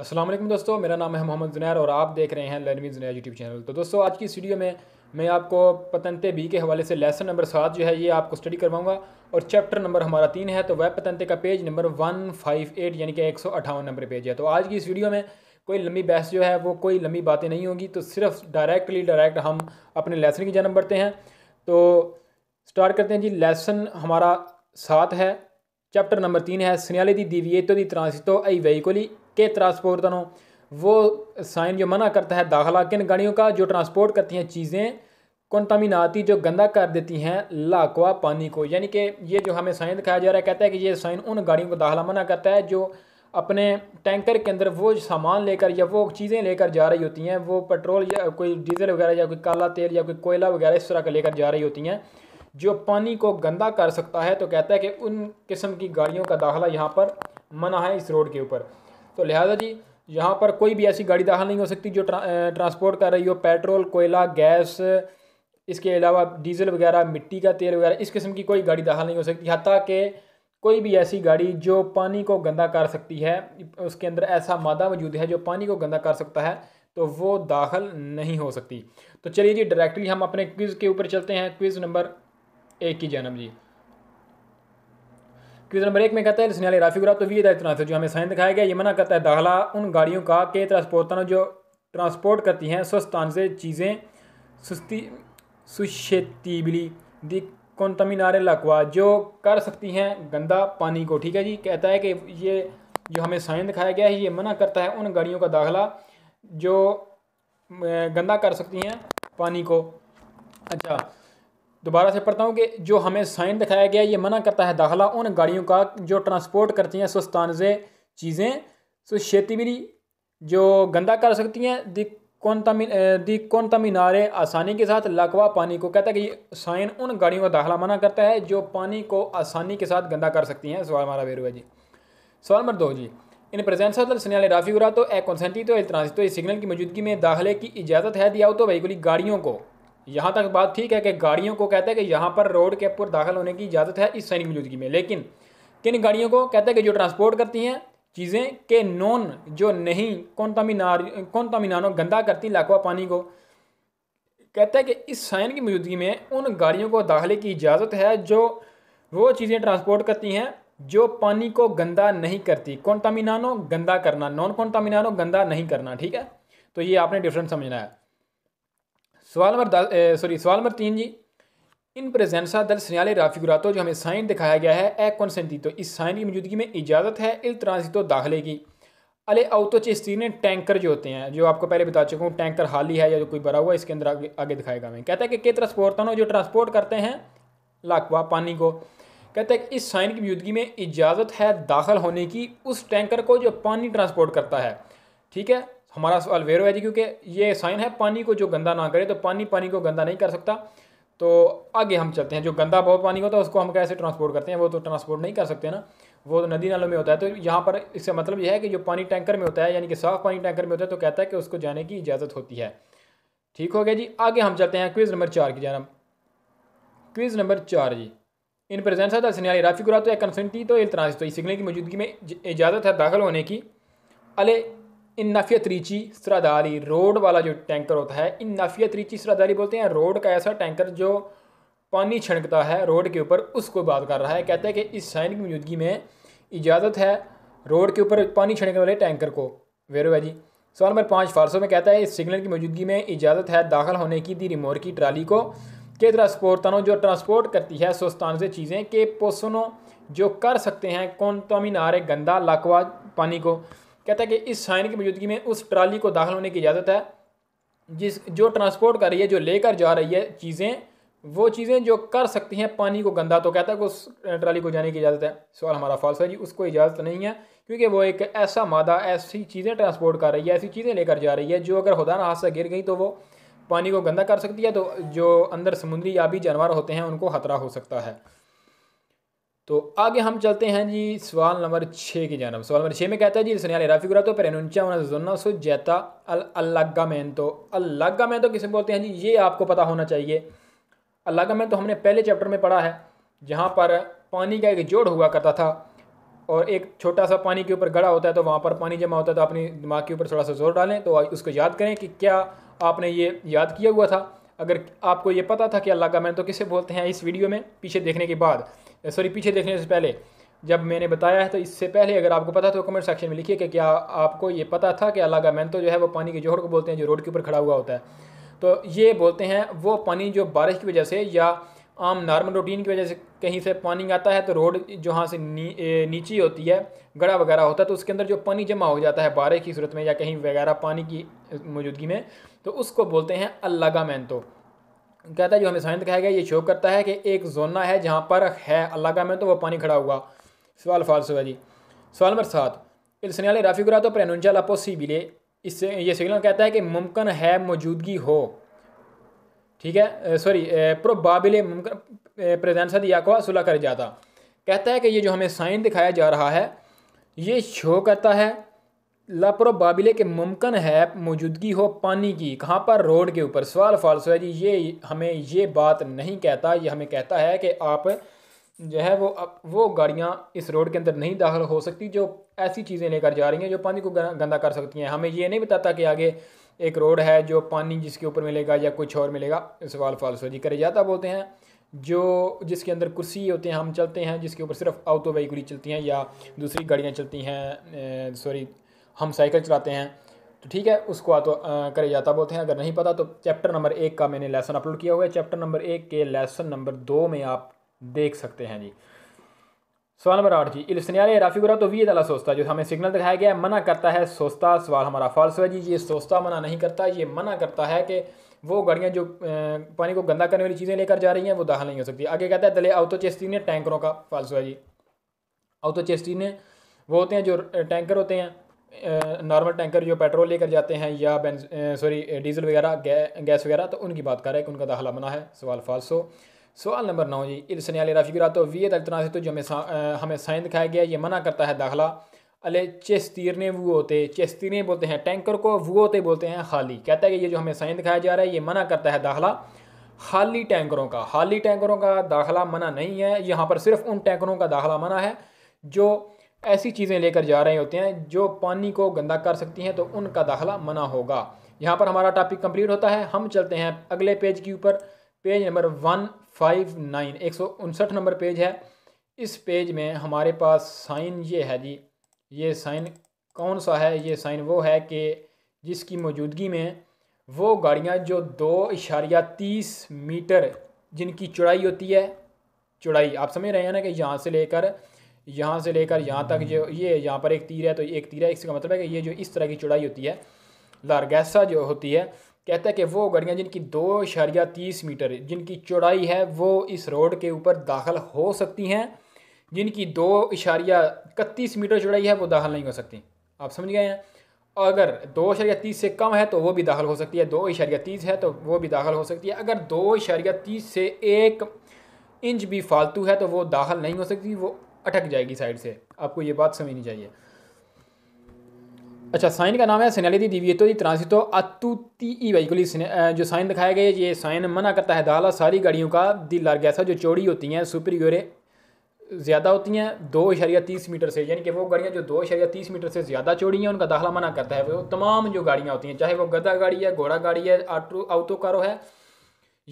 असलम दोस्तों मेरा नाम है मोहम्मद जुनैर और आप देख रहे हैं लर्निंग जुनैर यूट्यूब चैनल तो दोस्तों आज की इस वीडियो में मैं आपको पतंते बी के हवाले से लेसन नंबर सात जो है ये आपको स्टडी करवाऊंगा और चैप्टर नंबर हमारा तीन है तो वेब पतंते का page number one five eight यानी कि एक सौ अठावन नंबर पेज है तो आज की इस वीडियो में कोई लंबी बहस जो है वो कोई लंबी बातें नहीं होंगी तो सिर्फ डायरेक्टली डायरेक्ट हम अपने लेसन की जन्म बढ़ते हैं तो स्टार्ट करते हैं जी लेसन हमारा सात है चैप्टर नंबर तीन है सुनियाली दी दिवियतो दी ट्रांसितो आई वेहिकोली के ट्रांसपोर्टरों वो साइन जो मना करता है दाखिला किन गाड़ियों का जो ट्रांसपोर्ट करती हैं चीज़ें कौनतामीनाती जो गंदा कर देती हैं लाकवा पानी को यानी कि ये जो हमें साइन दिखाया जा रहा है कहता है कि ये साइन उन गाड़ियों को दाखिला मना करता है जो अपने टैंकर के अंदर वो सामान लेकर या वो चीज़ें लेकर जा रही होती हैं वो पेट्रोल या कोई डीजल वगैरह या कोई काला तेल या कोई कोयला वगैरह इस तरह का लेकर जा रही होती हैं जो पानी को गंदा कर सकता है तो कहता है कि उन किस्म की गाड़ियों का दाखिला यहाँ पर मना है इस रोड के ऊपर तो लिहाजा जी यहाँ पर कोई भी ऐसी गाड़ी दाखिल नहीं हो सकती जो ट्रा, ट्रांसपोर्ट कर रही हो पेट्रोल कोयला गैस इसके अलावा डीजल वगैरह मिट्टी का तेल वगैरह इस किस्म की कोई गाड़ी दाखिल नहीं हो सकती हती कि कोई भी ऐसी गाड़ी जो पानी को गंदा कर सकती है उसके अंदर ऐसा मादा मौजूद है जो पानी को गंदा कर सकता है तो वो दाखिल नहीं हो सकती तो चलिए जी डायरेक्टली हम अपने क्विज़ के ऊपर चलते हैं क्विज़ नंबर एक की जन्म जी क्वेश्चन नंबर एक में कहता है सुनियाली राफी गुराब तो वी ट्रांसफर जो हमें साइन दिखाया गया ये मना करता है दाखला उन गाड़ियों का के ट्रांसपोर्टन जो ट्रांसपोर्ट करती हैं स्वस्थान से चीज़ें सुस्ती सुशेतीबली दी कौनतमिनार लकवा जो कर सकती हैं गंदा पानी को ठीक है जी कहता है कि ये जो हमें साइन दिखाया गया है ये मना करता है उन गाड़ियों का दाखला जो गंदा कर सकती हैं पानी को अच्छा दोबारा से पढ़ता हूँ कि जो हमें साइन दिखाया गया ये मना करता है दाखिला उन गाड़ियों का जो ट्रांसपोर्ट करती हैं सुस्तानजे चीज़ें सुशेतबरी जो गंदा कर सकती हैं दी कौनतमी दी कौनतमीनारे आसानी के साथ लकवा पानी को कहता है कि ये साइन उन गाड़ियों का दाखिला मना करता है जो पानी को आसानी के साथ गंदा कर सकती हैं सवाल हमारा वेरू जी सवाल नंबर दो जी इन प्रेजेंस ऑफ सिग्नल राफी तो ए कंसेंटी तो ए ट्रांसिट तो इस सिग्नल की मौजूदगी में दाखिले की इजाज़त है दिया तो वही गाड़ियों को यहाँ तक बात ठीक है कि गाड़ियों को कहते हैं कि यहाँ पर रोड के ऊपर दाखिल होने की इजाज़त है इस सैनिक मौजूदगी में लेकिन किन गाड़ियों को कहते हैं कि जो ट्रांसपोर्ट करती हैं चीज़ें के नॉन जो नहीं कौन तमीनार कौन तमीनानों गंदा करती लाखवा पानी को कहता है कि इस साइन की मौजूदगी में उन गाड़ियों को दाखिले की इजाज़त है जो वो चीज़ें ट्रांसपोर्ट करती हैं जो पानी को गंदा नहीं करती कौन तमीनानों गंदा करना नॉन कौन तमीनानों गंदा नहीं करना ठीक है तो ये आपने डिफरेंस समझना है सवाल नंबर सॉरी सवाल नंबर तीन जी इन प्रेजेंसा दल सनियाले राफिगुरातो जो हमें साइन दिखाया गया है ए कॉन्सेंटी तो इस साइन की मौजूदगी में इजाज़त है इल ट्रांसितो दाखिले की अले अवतो चस्तीन टैंकर जो होते हैं जो आपको पहले बता चुका हूँ टैंकर हाली है या जो कोई भरा हुआ इसके अंदर आगे, आगे दिखाएगा मैं कहता है कि के ट्रांसपोर्टन जो ट्रांसपोर्ट करते हैं लाकवा पानी को कहता है कि इस साइन की मौजूदगी में इजाज़त है दाखिल होने की उस टैंकर को जो पानी ट्रांसपोर्ट करता है ठीक है हमारा सवाल वेरो है जी क्योंकि ये साइन है पानी को जो गंदा ना करे तो पानी पानी को गंदा नहीं कर सकता तो आगे हम चलते हैं जो गंदा बहुत पानी होता है उसको हम कैसे ट्रांसपोर्ट करते हैं वो तो ट्रांसपोर्ट नहीं कर सकते ना वो तो नदी नालों में होता है तो यहाँ पर इसका मतलब यह है कि जो पानी टैंकर में होता है यानी कि साफ पानी टैंकर में होता है तो कहता है कि उसको जाने की इजाज़त होती है ठीक हो गया जी आगे हम चलते हैं क्विज़ नंबर चार की जाना क्विज़ नंबर चार जी इन प्रेजेंस है सिनियाली राफी गुरा तो कंसनती तो इल्तनाज तो सिग्नल की मौजूदगी में इजाज़त है दाखिल होने की अले इन नफियत रीची सरादारी रोड वाला जो टैंकर होता है इन नफियत रीची सरादारी बोलते हैं रोड का ऐसा टैंकर जो पानी छिड़कता है रोड के ऊपर उसको बात कर रहा है कहता है कि इस साइन की मौजूदगी में इजाज़त है रोड के ऊपर पानी छिड़कने वाले टैंकर को वेरो भाई जी सवाल नंबर पाँच फारसों में कहता है इस सिग्नल की मौजूदगी में इजाज़त है दाखिल होने की दी रिमोर की ट्राली को के ट्रांसपोर्टनों जो ट्रांसपोर्ट करती है सोस्तान से चीज़ें के पोसनों जो कर सकते हैं कौन तोमिनार गंदा लाकवा पानी को कहता है कि इस साइन की मौजूदगी में उस ट्राली को दाखिल होने की इजाज़त है जिस जो ट्रांसपोर्ट कर रही है जो लेकर जा रही है चीज़ें वो चीज़ें जो कर सकती हैं पानी को गंदा तो कहता है कि उस ट्राली को जाने की इजाज़त है सवाल हमारा फॉल्स है जी उसको इजाज़त नहीं है क्योंकि वो एक ऐसा मादा ऐसी चीज़ें ट्रांसपोर्ट कर रही है ऐसी चीज़ें लेकर जा रही है जो अगर खुदा ना हादसा गिर गई तो वो पानी को गंदा कर सकती है तो जो अंदर समुद्री या भी जानवर होते हैं उनको खतरा हो सकता है तो आगे हम चलते हैं जी सवाल नंबर छः की जानब सवाल नंबर छः में कहता है जी सुनिया राफिगुरा तो पेरेनुचा जैता अल मैन तो अल्लागा मैन तो किसे बोलते हैं जी ये आपको पता होना चाहिए अल्लागा मैन तो हमने पहले चैप्टर में पढ़ा है जहाँ पर पानी का एक जोड़ हुआ करता था और एक छोटा सा पानी के ऊपर गड़ा होता है तो वहाँ पर पानी जमा होता है तो अपने दिमाग के ऊपर थोड़ा सा जोर डालें तो उसको याद करें कि क्या आपने ये याद किया हुआ था अगर आपको ये पता था कि अल्लाह का मैन तो किसे बोलते हैं इस वीडियो में पीछे देखने के बाद सॉरी uh, पीछे देखने से पहले जब मैंने बताया है तो इससे पहले अगर आपको पता तो कमेंट सेक्शन में लिखिए कि क्या आपको ये पता था कि अलागा तो जो है वो पानी के जोहड़ को बोलते हैं जो रोड के ऊपर खड़ा हुआ होता है तो ये बोलते हैं वो पानी जो बारिश की वजह से या आम नॉर्मल रूटीन की वजह से कहीं से पानी आता है तो रोड जहाँ से नी, नीची होती है गड़ा वगैरह होता है तो उसके अंदर जो पानी जमा हो जाता है बारिश की सूरत में या कहीं वगैरह पानी की मौजूदगी में तो उसको बोलते हैं मैन तो कहता है जो हमें साइन दिखाया गया ये शो करता है कि एक जोना है जहाँ पर है अल्लाह का में तो वह पानी खड़ा हुआ सवाल फालस हुआ जी सवाल नंबर सात इल सनियाल राफी गुरा तो प्रनुंजा लापो सी बिले इससे ये सिग्नल कहता है कि मुमकिन है मौजूदगी हो ठीक है सॉरी प्रोबाबिल मुमकिन प्रेजेंसा दिया को सुलह कर जाता कहता है कि ये जो हमें साइन दिखाया जा रहा है ये शो करता है लापुर के मुमकिन है मौजूदगी हो पानी की कहाँ पर रोड के ऊपर सवाल फालसो है जी ये हमें ये बात नहीं कहता ये हमें कहता है कि आप जो है वो अब वो गाड़ियाँ इस रोड के अंदर नहीं दाखिल हो सकती जो ऐसी चीज़ें लेकर जा रही हैं जो पानी को गंदा कर सकती हैं हमें ये नहीं बताता कि आगे एक रोड है जो पानी जिसके ऊपर मिलेगा या कुछ और मिलेगा सवाल फालसो जी करे जाता बोलते हैं जो जिसके अंदर कुर्सी होते हैं हम चलते हैं जिसके ऊपर सिर्फ ऑटो वहीकुली चलती हैं या दूसरी गाड़ियाँ चलती हैं सॉरी हम साइकिल चलाते हैं तो ठीक है उसको आ तो करे जाता बोलते हैं अगर नहीं पता तो चैप्टर नंबर एक का मैंने लेसन अपलोड किया हुआ है चैप्टर नंबर एक के लेसन नंबर दो में आप देख सकते हैं जी सवाल नंबर आठ जी इलसनियारे बुरा तो वी दला सोचता जो हमें सिग्नल दिखाया गया है मना करता है सोचता सवाल हमारा फॉल्स है जी ये सोचता मना नहीं करता ये मना करता है कि वो गाड़ियाँ जो पानी को गंदा करने वाली चीज़ें लेकर जा रही हैं वो दाखिल नहीं हो सकती आगे कहता है दले आउतो चेस्ती ने टैंकरों का फॉल्स है जी अवतो चेस्टी ने वो होते हैं जो टैंकर होते हैं नॉर्मल टैंकर जो पेट्रोल लेकर जाते हैं या बेंज सॉरी डीजल वगैरह गैस वगैरह तो उनकी बात कर रहा है कि उनका दाखिला मना है सवाल फालसो सवाल नंबर नौ जी इलसन अली रफीरा तो वी तलतना से तो जो हमें हमें साइन दिखाया गया ये मना करता है दाखिला अले चेस्तीरने वो होते चेस्तीरने बोलते हैं टैंकर को वो होते बोलते हैं खाली कहता है कि ये जो हमें साइन दिखाया जा रहा है ये मना करता है दाखिला खाली टैंकरों का खाली टैंकरों का दाखिला मना नहीं है यहाँ पर सिर्फ उन टैंकरों का दाखिला मना है जो ऐसी चीज़ें लेकर जा रहे होते हैं जो पानी को गंदा कर सकती हैं तो उनका दाखला मना होगा यहाँ पर हमारा टॉपिक कंप्लीट होता है हम चलते हैं अगले पेज के ऊपर page number one five nine एक सौ उनसठ नंबर पेज है इस पेज में हमारे पास साइन ये है जी ये साइन कौन सा है ये साइन वो है कि जिसकी मौजूदगी में वो गाड़ियाँ जो दो इशारिया तीस मीटर जिनकी चौड़ाई होती है चौड़ाई आप समझ रहे हैं ना कि यहाँ से लेकर यहाँ से लेकर यहाँ तक जो ये यहाँ पर एक तीर है तो एक तीर है इसका मतलब है कि ये जो इस तरह की चौड़ाई होती है लारगैसा जो होती है कहता है कि वो गाड़ियाँ जिनकी दो इशारिया तीस मीटर जिनकी चौड़ाई है वो इस रोड के ऊपर दाखिल हो सकती हैं जिनकी दो इशारिया इकतीस मीटर चौड़ाई है वो दाखिल नहीं हो सकती आप समझ गए हैं अगर दो इशारिया तीस से कम है तो वो भी दाखिल हो सकती है दो इशारिया तीस है तो वो भी दाखिल हो सकती है अगर दो इशारिया तीस से एक इंच भी फालतू है तो वो दाखिल नहीं हो सकती वो अटक जाएगी साइड से आपको ये बात समझनी चाहिए अच्छा साइन का नाम है सेनालिटी दिवियतो दी ट्रांसितो अतुति ई वहीकुली जो साइन दिखाया गया है ये साइन मना करता है दाला सारी गाड़ियों का दी लार्गैसा जो चौड़ी होती हैं सुपरयोरे ज़्यादा होती हैं दो इशारिया तीस मीटर से यानी कि वो गाड़ियाँ जो दो इशारिया तीस मीटर से ज़्यादा चौड़ी हैं उनका दाखिला मना करता है वो तमाम जो गाड़ियाँ होती हैं चाहे वो गदा गाड़ी है घोड़ा गाड़ी है आटो आउटो कारो है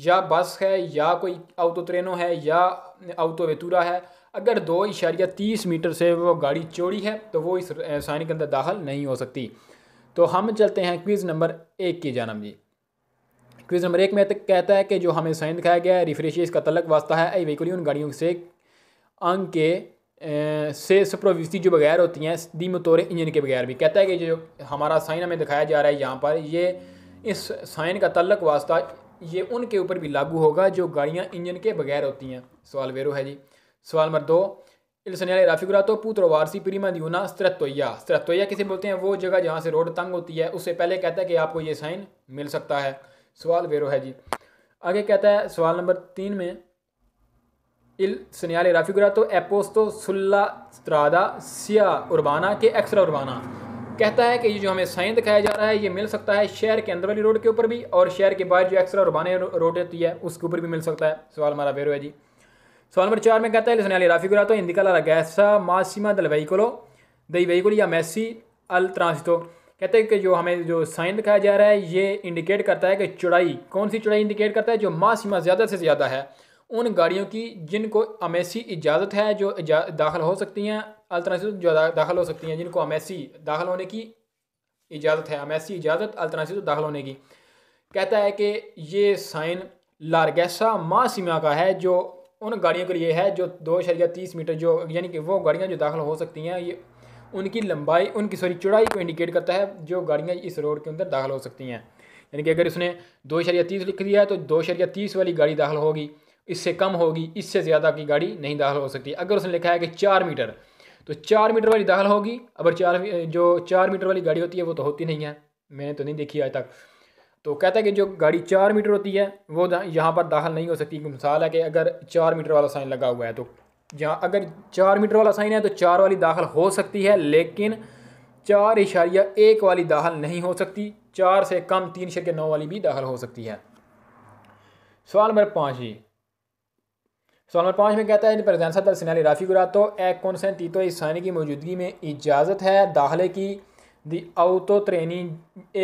या बस है या कोई आउटो ट्रेनो है या आउटो वेतूरा है अगर दो इशारिया तीस मीटर से वो गाड़ी चोरी है तो वो इस सानी के अंदर दाखिल नहीं हो सकती तो हम चलते हैं क्विज़ नंबर एक की जानम जी क्विज़ नंबर एक में कहता है कि जो हमें साइन दिखाया गया है रिफ्रेश इसका तलक वास्ता है ए वहीकुली उन गाड़ियों से अंग के से सुप्रविस्ती जो बगैर होती हैं दी मतौर इंजन के बगैर भी कहता है कि जो हमारा साइन हमें दिखाया जा रहा है यहाँ पर ये इस साइन का तलक वास्ता ये उनके ऊपर भी लागू होगा जो गाड़ियाँ इंजन के बगैर होती हैं सवाल वेरो है जी सवाल नंबर दो इल्सनिया राफिकुरा तो पुत्र वारसी प्रीमा दूना स्त्रत्वया स्त्रत्वया किसे बोलते हैं वो जगह जहाँ से रोड तंग होती है उससे पहले कहता है कि आपको ये साइन मिल सकता है सवाल वेरो है जी आगे कहता है सवाल नंबर तीन में इल सनियाल राफिकुरा तो एपोस्तो सुल्ला स्त्रादा सिया उर्बाना के एक्सरा उर्बाना कहता है कि ये जो हमें साइन दिखाया जा रहा है ये मिल सकता है शहर के अंदर वाली रोड के ऊपर भी और शहर के बाहर जो एक्सरा उर्बाना रोड होती है उसके ऊपर भी मिल सकता है सवाल हमारा वेरो है जी सवाल नंबर चार में कहता है लिसने राफी हिंदी का लाला गैसा मासीमा दल कोलो दई वहीकुल या मैसी अल ट्रांसितो कहते हैं कि जो हमें जो साइन दिखाया जा रहा है ये इंडिकेट करता है कि चौड़ाई कौन सी चौड़ाई इंडिकेट करता है जो मासीमा ज़्यादा से ज़्यादा है उन गाड़ियों की जिनको अमेसी इजाज़त है जो इजा, दाखिल हो सकती हैं अल ट्रांसितो जो दाखिल हो सकती हैं जिनको अमेसी दाखिल होने की इजाज़त है अमेसी इजाज़त अल ट्रांसितो दाखिल होने की कहता है कि ये साइन लारगैसा मासीमा का है जो उन गाड़ियों के लिए है जो दो शरिया तीस मीटर जो यानी कि वो गाड़ियाँ जो दाखिल हो सकती हैं ये उनकी लंबाई उनकी सॉरी चौड़ाई को इंडिकेट करता है जो गाड़ियाँ इस रोड के अंदर दाखिल हो सकती हैं यानी कि अगर उसने दो शरिया तीस लिख दिया है तो दो शरिया तीस वाली गाड़ी दाखिल होगी इससे कम होगी इससे ज़्यादा की गाड़ी नहीं दाखिल हो सकती अगर उसने लिखा है कि चार मीटर तो चार मीटर वाली दाखिल होगी अगर चार जो चार मीटर वाली गाड़ी होती है वो तो होती नहीं है मैंने तो नहीं देखी आज तक तो कहता है कि जो गाड़ी चार मीटर होती है वो यहाँ पर दाखिल नहीं हो सकती मिसाल है कि अगर चार मीटर वाला साइन लगा हुआ है तो यहाँ अगर चार मीटर वाला साइन है तो चार वाली दाखिल हो सकती है लेकिन चार इशारिया एक वाली दाखिल नहीं हो सकती चार से कम तीन शर के नौ वाली भी दाखिल हो सकती है सवाल नंबर पाँच जी सवाल नंबर पाँच में कहता है प्रजानसा दल सिनाली राफी गुरा तो कौन सा तीतो इस साइन की मौजूदगी में इजाज़त है दाखिले की दी अवतो त्रेनी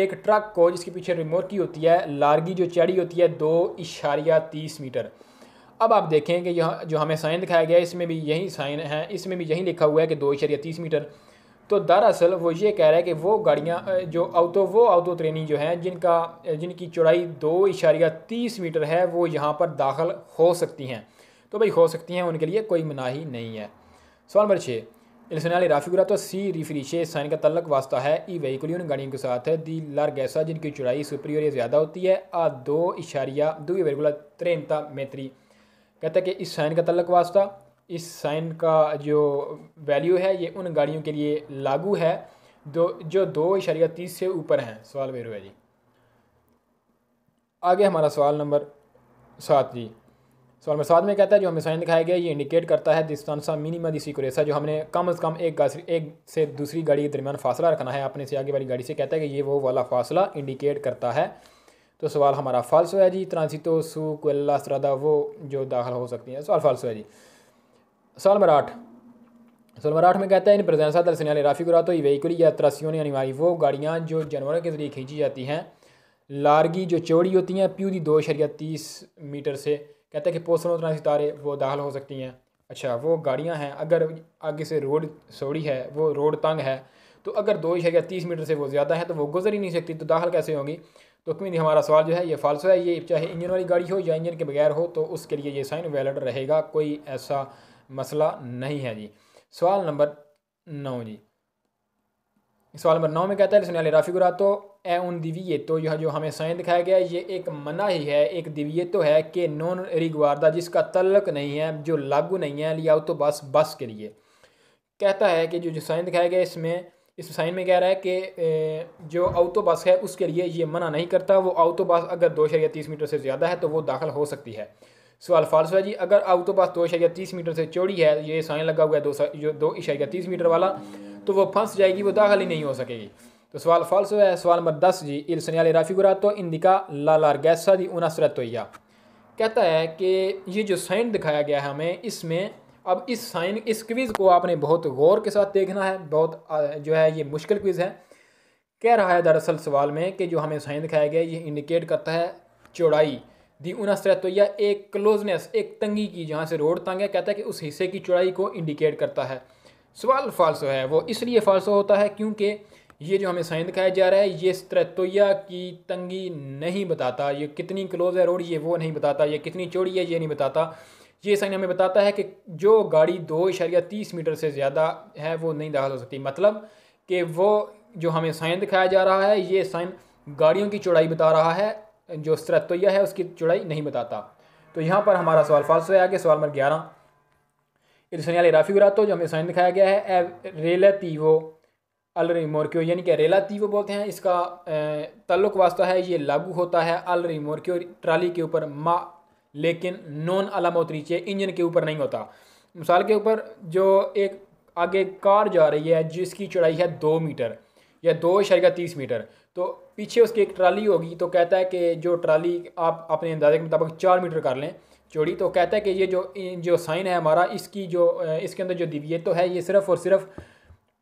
एक ट्रक को जिसके पीछे रिमोट की होती है लार्गी जो चढ़ी होती है दो इशारिया तीस मीटर अब आप देखें कि यह जो हमें साइन दिखाया गया है इसमें भी यही साइन है इसमें भी यही लिखा हुआ है कि दो इशारिया तीस मीटर तो दरअसल वो ये कह रहा है कि वो गाड़ियाँ जो अवतो वो अवतो त्रेनी जो हैं जिनका जिनकी चौड़ाई दो इशारिया तीस मीटर है वो यहाँ पर दाखिल हो सकती हैं तो भाई हो सकती हैं उनके लिए कोई मनाही नहीं है सवाल नंबर छः राफी राफिगुरा तो सी रिफ्रीशे साइन का तलक वास्ता है ई वहीकुल उन गाड़ियों के साथ है दी लार गैसा जिनकी चौड़ाई सुपीरियर या ज़्यादा होती है आ दो इशारिया दुई वेरगुला त्रेनता मैत्री कहता हैं कि इस साइन का तलक वास्ता इस साइन का जो वैल्यू है ये उन गाड़ियों के लिए लागू है दो जो दो इशारिया तीस से ऊपर हैं सवाल वेरू है जी आगे हमारा सवाल नंबर सात जी सवाल नंबर सात में कहता है जो हमें साइन दिखाया गया ये इंडिकेट करता है दिस दिस्तानसा इसी दिसी कुरेसा जो हमने कम अज़ कम एक एक से दूसरी गाड़ी के दरमियान फासला रखना है अपने से आगे वाली गाड़ी से कहता है कि ये वो वाला फासला इंडिकेट करता है तो सवाल हमारा फालसो है जी ट्रांसितो सु कुल्ला सरादा वो जो दाखिल हो सकती है सवाल फालसो है जी सवाल नंबर आठ सवाल नंबर आठ में कहता है इन प्रेजेंस दर्शन वाले राफी गुरा तो वहीकुल या त्रासियों अनिवार्य वो गाड़ियाँ जो जानवरों के ज़रिए खींची जाती हैं लारगी जो चौड़ी होती हैं प्यू दी दो शरिया तीस मीटर से कहते हैं कि पोस्टरों तरह सितारे वो दाखिल हो सकती हैं अच्छा वो गाड़ियाँ हैं अगर आगे से रोड सोड़ी है वो रोड तंग है तो अगर दो या तीस मीटर से वो ज़्यादा है तो वो गुजर ही नहीं सकती तो दाखिल कैसे होंगी तो कमीन हमारा सवाल जो है ये फालसो है ये चाहे इंजन वाली गाड़ी हो या इंजन के बगैर हो तो उसके लिए ये साइन वैलड रहेगा कोई ऐसा मसला नहीं है जी सवाल नंबर नौ जी सवाल नंबर नौ में कहता है सुनियाली राफी गुरा तो ए उन दिवीये तो यह जो हमें स्वयं दिखाया गया ये एक मना ही है एक दिवीये तो है कि नॉन रिगवारदा जिसका तल्लक नहीं है जो लागू नहीं है लिया तो बस बस के लिए कहता है कि जो जो साइन दिखाया गया इसमें इस साइन में कह रहा है कि जो बस है उसके लिए ये मना नहीं करता वो बस अगर दो शरिया तीस मीटर से ज़्यादा है तो वो दाखिल हो सकती है सवाल फालसू है जी अगर बस दो शरिया तीस मीटर से चौड़ी है ये साइन लगा हुआ है दो जो दो इशारिया तीस मीटर वाला तो वो फंस जाएगी वो दाखिल ही नहीं हो सकेगी तो सवाल फाल्सो है सवाल नंबर दस जी इल सनियाल राफ़ी तो इंदिका लाल गैसा दी उनासरत तोया कहता है कि ये जो साइन दिखाया गया है हमें इसमें अब इस साइन इस क्विज़ को आपने बहुत गौर के साथ देखना है बहुत जो है ये मुश्किल क्विज़ है कह रहा है दरअसल सवाल में कि जो हमें साइन दिखाया गया ये इंडिकेट करता है चौड़ाई दी उनसरत तो एक क्लोजनेस एक तंगी की जहाँ से रोड तंग है कहता है कि उस हिस्से की चौड़ाई को इंडिकेट करता है सवाल फालसो है वो इसलिए फालसो होता है क्योंकि ये जो हमें साइन दिखाया जा रहा है ये त्रतोया की तंगी नहीं बताता ये कितनी क्लोज है रोड ये वो नहीं बताता ये कितनी चौड़ी है ये नहीं बताता ये साइन हमें बताता है कि जो गाड़ी दो इशारिया तीस मीटर से ज़्यादा है वो नहीं दाखिल हो सकती मतलब कि वो जो हमें साइन दिखाया जा रहा है ये साइन गाड़ियों की चौड़ाई बता रहा है जो स्त्रोया है उसकी चौड़ाई नहीं बताता तो यहाँ पर हमारा सवाल फालस हो गया सवाल नंबर ग्यारह इरसनियाल राफी गुरातो जो हमें साइन दिखाया गया है ए वो अल मोरक्यो यानी कि रेलातीव बोलते हैं इसका तल्लुक वास्ता है ये लागू होता है अलरी मोरक्यो ट्राली के ऊपर मा लेकिन नॉन अलामोतरीचे इंजन के ऊपर नहीं होता मिसाल के ऊपर जो एक आगे कार जा रही है जिसकी चौड़ाई है दो मीटर या दो शरीका तीस मीटर तो पीछे उसकी एक ट्राली होगी तो कहता है कि जो ट्राली आप अपने अंदाजे के मुताबिक चार मीटर कर लें चौड़ी तो कहता है कि ये जो जो साइन है हमारा इसकी जो इसके अंदर जो दिव्य तो है ये सिर्फ़ और सिर्फ़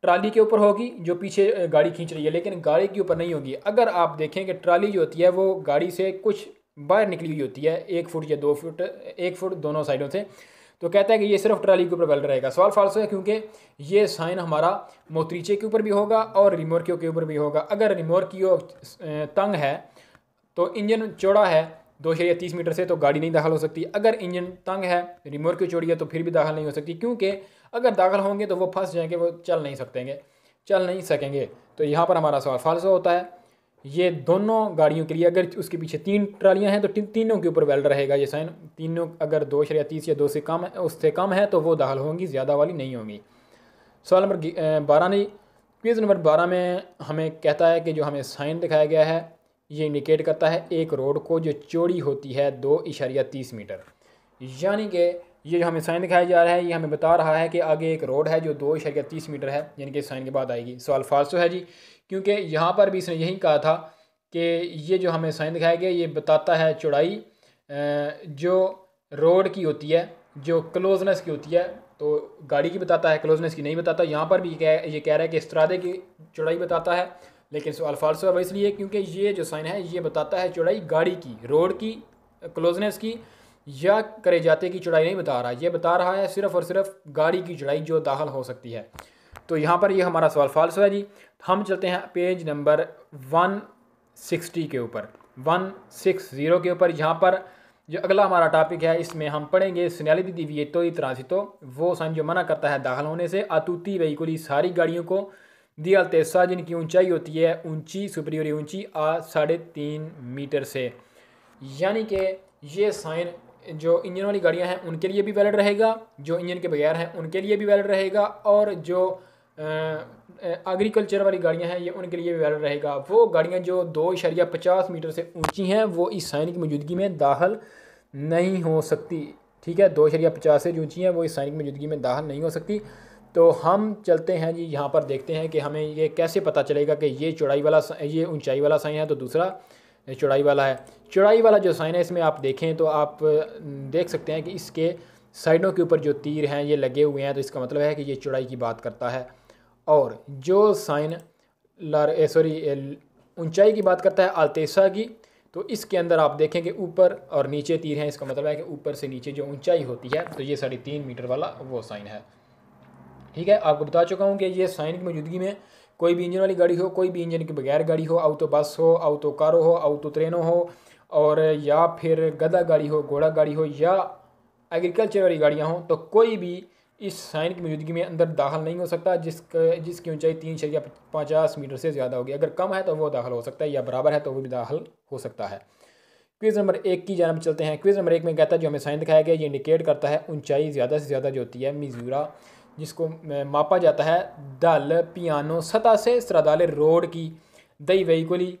ट्राली के ऊपर होगी जो पीछे गाड़ी खींच रही है लेकिन गाड़ी के ऊपर नहीं होगी अगर आप देखें कि ट्राली जो होती है वो गाड़ी से कुछ बाहर निकली हुई होती है एक फुट या दो फुट एक फुट दोनों साइडों से तो कहता है कि ये सिर्फ ट्राली के ऊपर बल रहेगा सवाल फालसो है क्योंकि ये साइन हमारा मोतरीचे के ऊपर भी होगा और रिमोर के ऊपर भी होगा अगर की तंग है तो इंजन चौड़ा है दो या तीस मीटर से तो गाड़ी नहीं दाखिल हो सकती अगर इंजन तंग है रिमोर की चौड़ी है तो फिर भी दाखिल नहीं हो सकती क्योंकि अगर दाखिल होंगे तो वो फंस जाएंगे वो चल नहीं सकतेंगे चल नहीं सकेंगे तो यहाँ पर हमारा सवाल फालसा होता है ये दोनों गाड़ियों के लिए अगर उसके पीछे तीन ट्रालियाँ हैं तो तीनों के ऊपर वेल्ड रहेगा ये साइन तीनों अगर दो शरिया तीस या दो से कम है उससे कम है तो वो दाखिल होंगी ज़्यादा वाली नहीं होंगी सवाल नंबर बारह नहीं क्वेज नंबर बारह में हमें कहता है कि जो हमें साइन दिखाया गया है ये इंडिकेट करता है एक रोड को जो चौड़ी होती है दो इशारिया तीस मीटर यानी कि ये जो हमें साइन दिखाया जा रहा है ये हमें बता रहा है कि आगे एक रोड है जो दो इशारिया तीस मीटर है यानी कि साइन के बाद आएगी सवाल फालसो है जी क्योंकि यहाँ पर भी इसने यही कहा था कि ये जो हमें साइन दिखाया गया ये बताता है चौड़ाई जो रोड की होती है जो क्लोजनेस की होती है तो गाड़ी की बताता है क्लोजनेस की नहीं बताता यहाँ पर भी कह ये कह रहा है कि इस्तरादे की चौड़ाई बताता है लेकिन सवाल फालसो है इसलिए क्योंकि ये जो साइन है ये बताता है चौड़ाई गाड़ी की रोड की क्लोजनेस की या करेजाते की चौड़ाई नहीं बता रहा है ये बता रहा है सिर्फ़ और सिर्फ गाड़ी की चौड़ाई जो दाखिल हो सकती है तो यहाँ पर ये हमारा सवाल फाल्स है जी हम चलते हैं पेज नंबर वन सिक्सटी के ऊपर वन सिक्स ज़ीरो के ऊपर यहाँ पर जो अगला हमारा टॉपिक है इसमें हम पढ़ेंगे स्नैलिटी दिवी तो से तो वो सन जो मना करता है दाखिल होने से अतूती वहीकुली सारी गाड़ियों को दिया तेसा जिनकी ऊंचाई होती है ऊंची सुपरियोरी ऊंची आ साढ़े तीन मीटर से यानी कि ये साइन जो इंजन वाली गाड़ियाँ हैं उनके लिए भी वैलिड रहेगा जो इंजन के बगैर हैं उनके लिए भी वैलिड रहेगा और जो एग्रीकल्चर वाली गाड़ियाँ हैं ये उनके लिए भी वैलिड रहेगा वो गाड़ियाँ जो दो इशारिया पचास मीटर से ऊँची हैं वो इस सैनिक की मौजूदगी में दाखिल नहीं हो सकती ठीक है दो इशारिया पचास से ऊँची हैं वो इस सैनिक की मौजूदगी में दाखिल नहीं हो सकती तो हम चलते हैं जी यहाँ पर देखते हैं कि हमें ये कैसे पता चलेगा कि ये चौड़ाई वाला ये ऊंचाई वाला साइन है तो दूसरा चौड़ाई वाला है चौड़ाई वाला जो साइन है इसमें आप देखें तो आप देख सकते हैं कि इसके साइडों के ऊपर जो तीर हैं ये लगे हुए हैं तो इसका मतलब है कि ये चौड़ाई की बात करता है और जो साइन लार सॉरी ऊंचाई की बात करता है आलतेसा की तो इसके अंदर आप देखें कि ऊपर और नीचे तीर हैं इसका मतलब है कि ऊपर से नीचे जो ऊंचाई होती है तो ये साढ़े तीन मीटर वाला वो साइन है ठीक है आपको बता चुका हूँ कि ये साइन की मौजूदगी में कोई भी इंजन वाली गाड़ी हो कोई भी इंजन के बगैर गाड़ी हो तो बस हो तो कारो हो तो ट्रेनों हो और या फिर गदा गाड़ी हो घोड़ा गाड़ी हो या एग्रीकल्चर वाली गाड़ियाँ हों तो कोई भी इस साइन की मौजूदगी में अंदर दाखिल नहीं हो सकता जिसका जिसकी ऊंचाई तीन शरिया पचास मीटर से ज़्यादा होगी अगर कम है तो वो दाखिल हो सकता है या बराबर है तो वो भी दाखिल हो सकता है क्विज़ नंबर एक की जानब चलते हैं क्विज़ नंबर एक में कहता है जो हमें साइन दिखाया गया ये इंडिकेट करता है ऊंचाई ज़्यादा से ज़्यादा जो होती है मिजूरा जिसको मापा जाता है दल पियानो सतह से सरादाले रोड की दई वहीकुली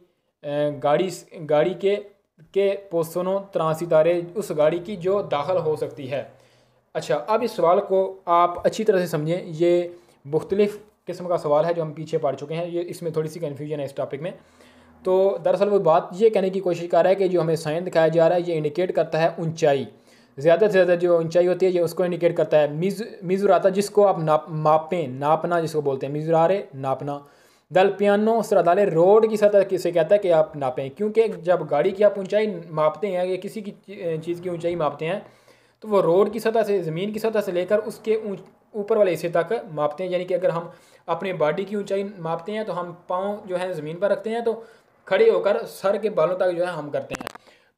गाड़ी गाड़ी के के पोसनों त्रांसी तारे उस गाड़ी की जो दाखिल हो सकती है अच्छा अब इस सवाल को आप अच्छी तरह से समझें ये मुख्तलिफ़ किस्म का सवाल है जो हम पीछे पढ़ चुके हैं ये इसमें थोड़ी सी कन्फ्यूजन है इस टॉपिक में तो दरअसल वो बात ये कहने की कोशिश कर रहा है कि जो हमें साइन दिखाया जा रहा है ये इंडिकेट करता है ऊंचाई ज़्यादा से ज़्यादा जो ऊंचाई होती है ये उसको इंडिकेट करता है मिज मिजुराता जिसको आप नाप मापें नापना जिसको बोलते हैं मिजुरारे नापना दलपियानो सरादाले रोड की सतह किसे कहता है कि आप नापें क्योंकि जब गाड़ी की आप ऊंचाई मापते हैं या किसी की चीज़ की ऊंचाई मापते हैं तो वो रोड की सतह से ज़मीन की सतह से लेकर उसके ऊपर वाले हिस्से तक मापते हैं यानी कि अगर हम अपने बॉडी की ऊंचाई मापते हैं तो हम पाँव जो है ज़मीन पर रखते हैं तो खड़े होकर सर के बालों तक जो है हम करते हैं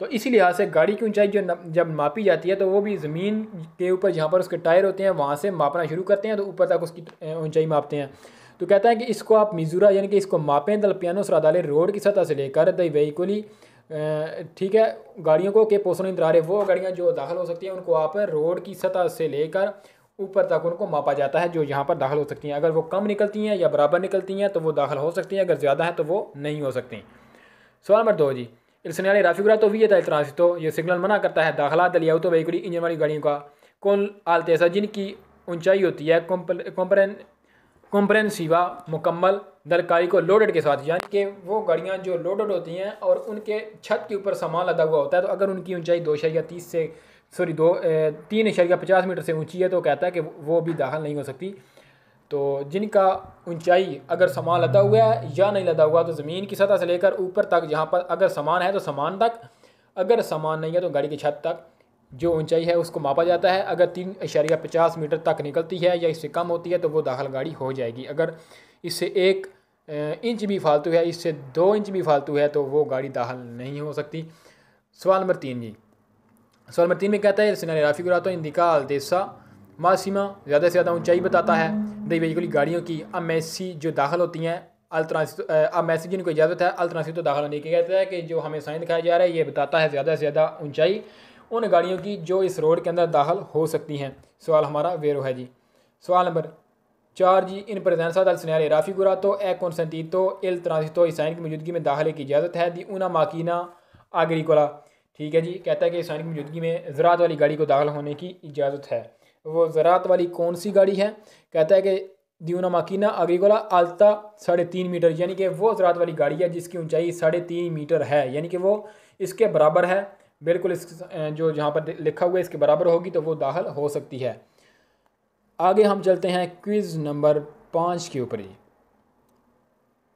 तो इसी लिहाज से गाड़ी की ऊंचाई जो जब मापी जाती है तो वो भी ज़मीन के ऊपर जहाँ पर उसके टायर होते हैं वहाँ से मापना शुरू करते हैं तो ऊपर तक उसकी ऊंचाई मापते हैं तो कहता है कि इसको आप मिजूरा यानी कि इसको मापें दलपियानो सरादाले रोड की सतह से लेकर दई वहीकुली ठीक है गाड़ियों को के पोषण इंतरारे वो गाड़ियाँ जो दाखिल हो सकती हैं उनको आप रोड की सतह से लेकर ऊपर तक उनको मापा जाता है जो यहाँ पर दाखिल हो सकती हैं अगर वो कम निकलती हैं या बराबर निकलती हैं तो वो दाखिल हो सकती हैं अगर ज़्यादा है तो वो नहीं हो सकती सवाल नंबर दो जी इलसनियाली राफिगुरा तो भी है था तो ये सिग्नल मना करता है दाखिला दलिया तो वहीकुली इंजन वाली गाड़ियों का कौन आलते ऐसा जिनकी ऊंचाई होती है कंपरेन कॉम्प्रेंसिवा मुकम्मल दरकारी को लोडेड के साथ यानी कि वो गाड़ियाँ जो लोडेड होती हैं और उनके छत के ऊपर सामान लदा हुआ होता है तो अगर उनकी ऊंचाई दो शरिया तीस से सॉरी दो तीन शरिया पचास मीटर से ऊंची है तो कहता है कि वो भी दाखिल नहीं हो सकती तो जिनका ऊंचाई अगर सामान लदा हुआ है या नहीं लदा हुआ तो ज़मीन की सतह से लेकर ऊपर तक जहाँ पर अगर सामान है तो सामान तक अगर सामान नहीं है तो गाड़ी की छत तक जो ऊंचाई है उसको मापा जाता है अगर तीन इशारिया पचास मीटर तक निकलती है या इससे कम होती है तो वो दाखिल गाड़ी हो जाएगी अगर इससे एक इंच भी फालतू है इससे दो इंच भी फालतू है तो वो गाड़ी दाखिल नहीं हो सकती सवाल नंबर तीन जी सवाल नंबर तीन में कहता है सिना राफी गुरा तो इंदिका अलदेसा मासीमा ज़्यादा से ज़्यादा ऊंचाई बताता है दई वेहिकुली गाड़ियों की अम एसी जो दाखिल होती हैं अल्तनासी अब मैसी जिनको इजाज़त है अल्तनासी तो दाखिल होने की कहता है कि जो हमें साइन दिखाया जा रहा है ये बताता है ज़्यादा से ज़्यादा ऊंचाई उन गाड़ियों की जो इस रोड के अंदर दाखिल हो सकती हैं सवाल हमारा वेरो है जी सवाल नंबर चार जी इन प्रधानसा दल सुनहरे राफी गुरा तो ए कौनसंतीतो इल तरांसितो इसैन की मौजूदगी में दाखिले की इजाज़त है दी ऊना माकीना आगरीकोला ठीक है जी कहता है कि इसैन की मौजूदगी में ज़रात वाली गाड़ी को दाखिल होने की इजाज़त है वो ज़रात वाली कौन सी गाड़ी है कहता है कि दियूना माकीना कोला आलता साढ़े तीन मीटर यानी कि वो ज़रात वाली गाड़ी है जिसकी ऊंचाई साढ़े तीन मीटर है यानी कि वो इसके बराबर है बिल्कुल इस जो जहाँ पर लिखा हुआ है इसके बराबर होगी तो वो दाखिल हो सकती है आगे हम चलते हैं क्विज़ नंबर पाँच के ऊपर ही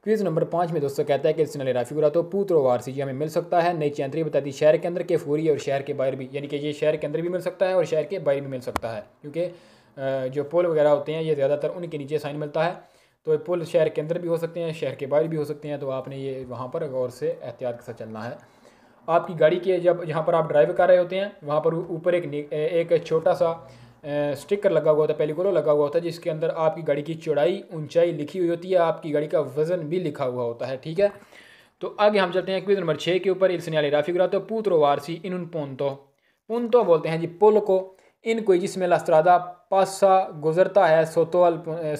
क्विज़ नंबर पाँच में दोस्तों कहता है कि इसने राफिगुरा तो पूतरो वारसी ये हमें मिल सकता है नई चैंतरी बताती शहर के अंदर के फूरी और शहर के बाहर भी यानी कि ये शहर के अंदर भी मिल सकता है और शहर के बाहर भी मिल सकता है क्योंकि जो पुल वगैरह होते हैं ये ज़्यादातर उनके नीचे साइन मिलता है तो पुल शहर के अंदर भी हो सकते हैं शहर के बाहर भी हो सकते हैं तो आपने ये वहाँ पर गौर से एहतियात के साथ चलना है आपकी गाड़ी के जब जहाँ पर आप ड्राइव कर रहे होते हैं वहाँ पर ऊपर एक एक छोटा सा स्टिकर लगा हुआ होता है पेलिकुलो लगा हुआ होता है जिसके अंदर आपकी गाड़ी की चौड़ाई ऊंचाई लिखी हुई होती है आपकी गाड़ी का वजन भी लिखा हुआ होता है ठीक है तो आगे हम चलते हैं क्विज नंबर छः के ऊपर इल्सने वाले राफी तो पुत्रो वारसी इन पोंतो पुंतो बोलते हैं जी पुल को इनको जिसमें लस्तरादा पासा गुजरता है सोतो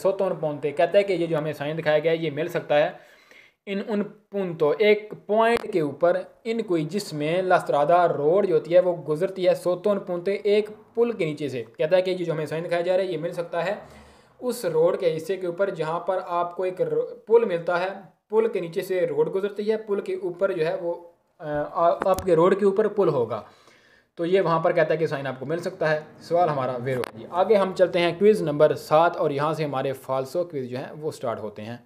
सोतोन पौनते कहते हैं कि ये जो हमें साइन दिखाया गया है ये मिल सकता है इन उन पुनतों एक पॉइंट के ऊपर इन कोई जिसमें लस्तरादा रोड जो होती है वो गुजरती है सोतोन पुनते एक पुल के नीचे से कहता है कि ये जो हमें साइन दिखाया जा रहा है ये मिल सकता है उस रोड के हिस्से के ऊपर जहाँ पर आपको एक पुल मिलता है पुल के नीचे से रोड गुजरती है पुल के ऊपर जो है वो आपके रोड के ऊपर पुल होगा तो ये वहाँ पर कहता है कि साइन आपको मिल सकता है सवाल हमारा वेर आगे हम चलते हैं क्विज़ नंबर सात और यहाँ से हमारे फालसो क्विज़ जो हैं वो स्टार्ट होते हैं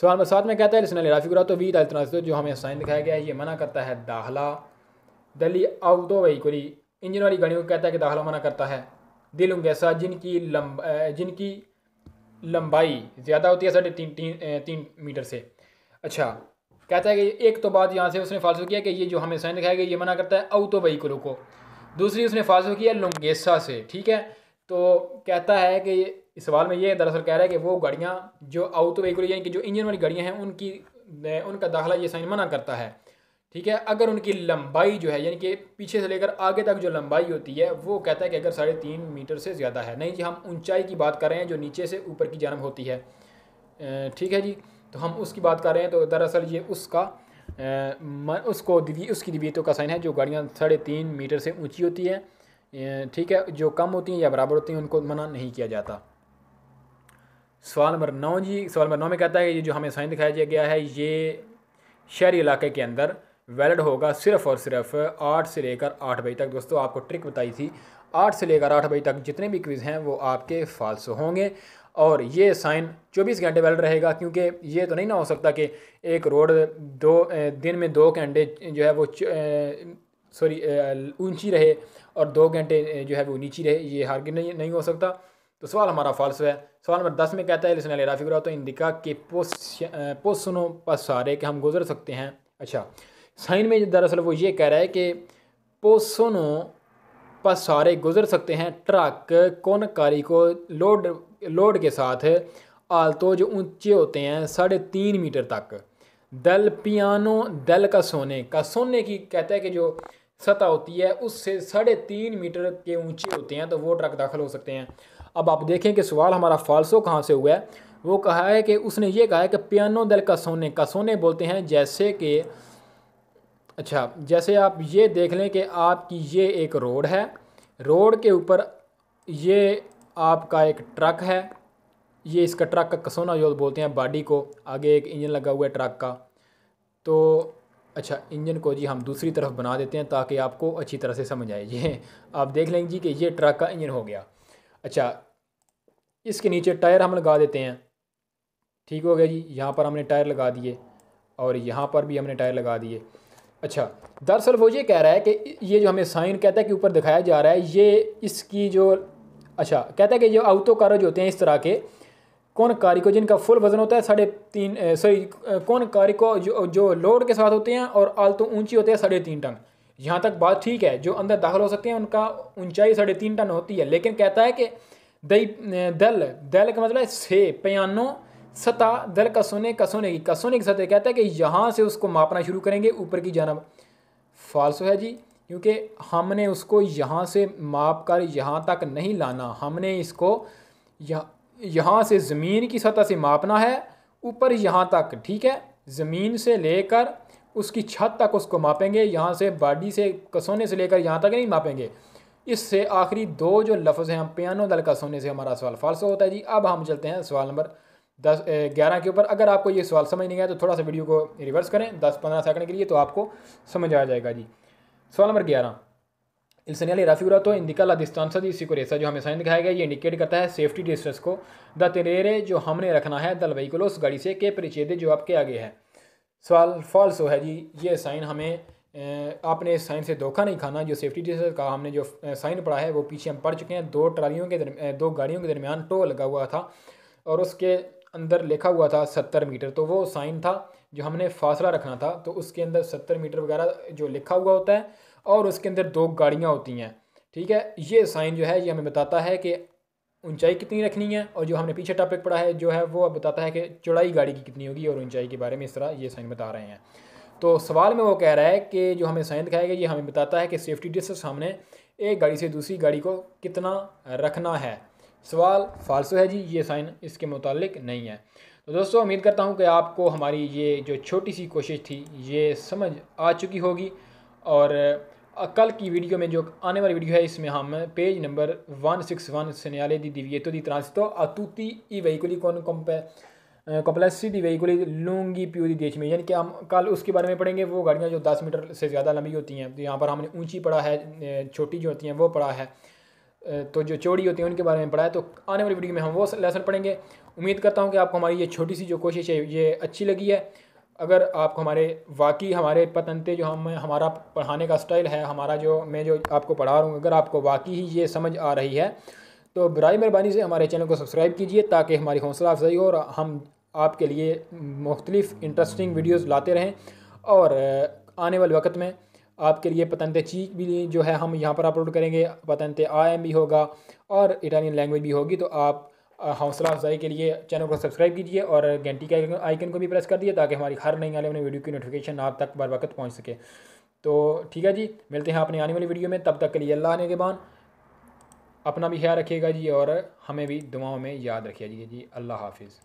सवाल में सात में कहता है लिसन राफी गुरा तो वीद अल्तनाज तो जो हमें साइन दिखाया गया है ये मना करता है दाखला दली वही कुरी इंजन वाली गाड़ियों को कहता है कि दाखला मना करता है दिल उंगैसा जिनकी लंब जिनकी लंबाई ज़्यादा होती है साढ़े तीन तीन तीन मीटर से अच्छा कहता है कि एक तो बात यहाँ से उसने फालसू किया कि ये जो हमें साइन दिखाया गया ये मना करता है अवतो कुरु को दूसरी उसने फालसू किया लुंगेसा से ठीक है तो कहता है कि इस सवाल में ये दरअसल कह रहा है कि वो गाड़ियाँ जो आउट वहीकुल यानी कि जो इंजन वाली गाड़ियाँ हैं उनकी उनका दाखिला ये साइन मना करता है ठीक है अगर उनकी लंबाई जो है यानी कि पीछे से लेकर आगे तक जो लंबाई होती है वो कहता है कि अगर साढ़े तीन मीटर से ज़्यादा है नहीं जी हम ऊंचाई की बात कर रहे हैं जो नीचे से ऊपर की जानब होती है ठीक है जी तो हम उसकी बात कर रहे हैं तो दरअसल ये उसका उसको दिवी उसकी दिवीतों का साइन है जो गाड़ियाँ साढ़े तीन मीटर से ऊँची होती हैं ठीक है जो कम होती हैं या बराबर होती हैं उनको मना नहीं किया जाता सवाल नंबर नौ जी सवाल नंबर नौ में कहता है कि ये जो हमें साइन दिखाया दिया गया है ये शहरी इलाके के अंदर वैलिड होगा सिर्फ़ और सिर्फ आठ से लेकर आठ बजे तक दोस्तों आपको ट्रिक बताई थी आठ से लेकर आठ बजे तक जितने भी क्विज़ हैं वो आपके फालस होंगे और ये साइन चौबीस घंटे वैलिड रहेगा क्योंकि ये तो नहीं ना हो सकता कि एक रोड दो दिन में दो घंटे जो है वो सॉरी ऊंची रहे और दो घंटे जो है वो नीची रहे ये हार नहीं, नहीं हो सकता तो सवाल हमारा फॉल्स है सवाल नंबर दस में कहता है लिसन रहा तो इंदिका के पोसनों पर सारे के हम गुजर सकते हैं अच्छा साइन में दरअसल वो ये कह रहा है कि पोसनों पर सारे गुजर सकते हैं ट्रक कारी को लोड लोड के साथ आलतो जो ऊंचे होते हैं साढ़े तीन मीटर तक दल पियानो दल का सोने का सोने की कहता है कि जो सतह होती है उससे साढ़े तीन मीटर के ऊंचे होते हैं तो वो ट्रक दाखिल हो सकते हैं अब आप देखें कि सवाल हमारा फालसो कहाँ से हुआ है वो कहा है कि उसने ये कहा है कि पियानो दल का सोने का सोने बोलते हैं जैसे कि अच्छा जैसे आप ये देख लें कि आपकी ये एक रोड है रोड के ऊपर ये आपका एक ट्रक है ये इसका ट्रक का कसोना जो बोलते हैं बॉडी को आगे एक इंजन लगा हुआ है ट्रक का तो अच्छा इंजन को जी हम दूसरी तरफ बना देते हैं ताकि आपको अच्छी तरह से समझ आए ये आप देख लेंगे जी कि ये ट्रक का इंजन हो गया अच्छा इसके नीचे टायर हम लगा देते हैं ठीक हो गया जी यहाँ पर हमने टायर लगा दिए और यहाँ पर भी हमने टायर लगा दिए अच्छा दरअसल वो ये कह रहा है कि ये जो हमें साइन कहता है कि ऊपर दिखाया जा रहा है ये इसकी जो अच्छा कहता है कि जो आउटो कारज होते हैं इस तरह के कौन कारी को जिनका फुल वज़न होता है साढ़े तीन सॉरी कौन कारी को जो जो लोड के साथ होते हैं और आलतू ऊंची होते हैं साढ़े तीन टन यहाँ तक बात ठीक है जो अंदर दाखिल हो सकते हैं उनका ऊंचाई साढ़े तीन टन होती है लेकिन कहता है कि दई दल दल का मतलब से पयानो सता दल कसोने कसोने की कसोने की सतह कहता है कि यहाँ से उसको मापना शुरू करेंगे ऊपर की जानब फालसो है जी क्योंकि हमने उसको यहाँ से माप कर यहाँ तक नहीं लाना हमने इसको यहाँ यहाँ से ज़मीन की सतह से मापना है ऊपर यहाँ तक ठीक है ज़मीन से लेकर उसकी छत तक उसको मापेंगे यहाँ से बॉडी से कसोने से लेकर यहाँ तक नहीं मापेंगे इससे आखिरी दो जो लफ्ज़ हैं हम पियानो दल का सोने से हमारा सवाल फालसा होता है जी अब हम चलते हैं सवाल नंबर दस ग्यारह के ऊपर अगर आपको ये सवाल समझ नहीं आया तो थोड़ा सा वीडियो को रिवर्स करें दस पंद्रह सेकंड के लिए तो आपको समझ आ जाएगा जी सवाल नंबर ग्यारह Il segnale raffigurato indica la distanza di रेसा जो हमें साइन दिखाया गया ये इंडिकेट करता है सेफ्टी डिस्टेंस को द तेरेरे जो हमने रखना है दल वहीकुल उस गाड़ी से के परिचेदे जो आपके आगे है सवाल फॉल्स हो है जी ये साइन हमें आपने इस साइन से धोखा नहीं खाना जो सेफ्टी डिस्टेंस का हमने जो साइन पढ़ा है वो पीछे हम पढ़ चुके हैं दो ट्रालियों के दरम दो गाड़ियों के दरमियान टो लगा हुआ था और उसके अंदर लिखा हुआ था सत्तर मीटर तो वो साइन था जो हमने फासला रखना था तो उसके अंदर सत्तर मीटर वगैरह जो लिखा हुआ होता है और उसके अंदर दो गाड़ियाँ होती हैं ठीक है ये साइन जो है ये हमें बताता है कि ऊंचाई कितनी रखनी है और जो हमने पीछे टॉपिक पढ़ा है जो है वो अब बताता है कि चौड़ाई गाड़ी की कितनी होगी और ऊंचाई के बारे में इस तरह ये साइन बता रहे हैं तो सवाल में वो कह रहा है कि जो हमें साइन दिखाया गया ये हमें बताता है कि सेफ्टी डिस्टेंस हमने एक गाड़ी से दूसरी गाड़ी को कितना रखना है सवाल फालसू है जी ये साइन इसके मुतालिक नहीं है तो दोस्तों उम्मीद करता हूँ कि आपको हमारी ये जो छोटी सी कोशिश थी ये समझ आ चुकी होगी और कल की वीडियो में जो आने वाली वीडियो है इसमें हम page number one six one सेनाले दी दी di transito तो तो अतुति ई वहीकुली कौन con कॉम्प्लेक्सी दी वहीकुली लूंगी दी देश में यानी कि हम कल उसके बारे में पढ़ेंगे वो गाड़ियाँ जो दस मीटर से ज़्यादा लंबी होती हैं तो यहाँ पर हमने ऊँची पढ़ा है छोटी जो होती हैं वो पढ़ा है तो जो चौड़ी होती है उनके बारे में पढ़ा है तो आने वाली वीडियो में हम वो लेसन पढ़ेंगे उम्मीद करता हूँ कि आपको हमारी ये छोटी सी जो कोशिश है ये अच्छी लगी है अगर आपको हमारे वाकई हमारे पतनते जो हम हमारा पढ़ाने का स्टाइल है हमारा जो मैं जो आपको पढ़ा रहा हूँ अगर आपको वाकई ही ये समझ आ रही है तो बर मेहरबानी से हमारे चैनल को सब्सक्राइब कीजिए ताकि हमारी हौसला अफजाई हो और हम आपके लिए मुख्तलिफ़ इंटरेस्टिंग वीडियोज़ लाते रहें और आने वाले वक्त में आपके लिए पतनते चीक भी जो है हम यहाँ पर अपलोड करेंगे पतनते आय भी होगा और इटालियन लैंग्वेज भी होगी तो आप हौसला अफजाई के लिए चैनल को सब्सक्राइब कीजिए और घंटी के आइकन को भी प्रेस कर दिए ताकि हमारी हर नई आने वाली वीडियो की नोटिफिकेशन आप तक बर वक्त पहुँच सके तो ठीक है जी मिलते हैं अपने आने वाली वीडियो में तब तक के लिए अल्लाह आने के बाद अपना भी ख्याल रखिएगा जी और हमें भी दुआओं में याद रखिएगा जी अल्लाह हाफिज़